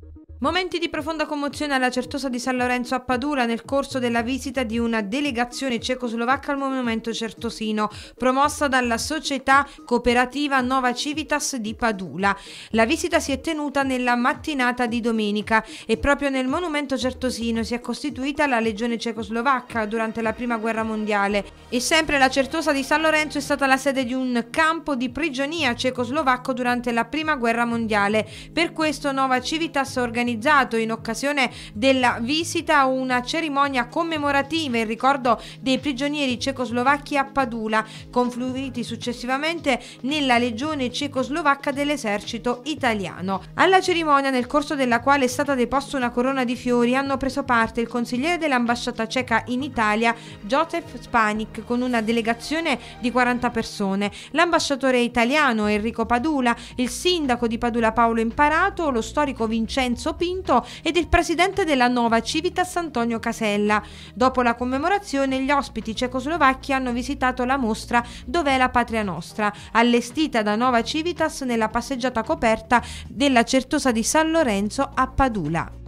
Thank you. Momenti di profonda commozione alla Certosa di San Lorenzo a Padula nel corso della visita di una delegazione cecoslovacca al Monumento Certosino, promossa dalla società cooperativa Nova Civitas di Padula. La visita si è tenuta nella mattinata di domenica e proprio nel Monumento Certosino si è costituita la legione cecoslovacca durante la Prima Guerra Mondiale e sempre la Certosa di San Lorenzo è stata la sede di un campo di prigionia cecoslovacco durante la Prima Guerra Mondiale. Per questo Nova Civitas organizza organizzato in occasione della visita una cerimonia commemorativa in ricordo dei prigionieri cecoslovacchi a Padula, confluiti successivamente nella legione cecoslovacca dell'esercito italiano. Alla cerimonia, nel corso della quale è stata deposta una corona di fiori, hanno preso parte il consigliere dell'ambasciata ceca in Italia, Josef Spanik, con una delegazione di 40 persone, l'ambasciatore italiano Enrico Padula, il sindaco di Padula Paolo Imparato, lo storico Vincenzo Pinto e del presidente della Nova Civitas Antonio Casella. Dopo la commemorazione gli ospiti cecoslovacchi hanno visitato la mostra Dov'è la patria nostra, allestita da Nova Civitas nella passeggiata coperta della Certosa di San Lorenzo a Padula.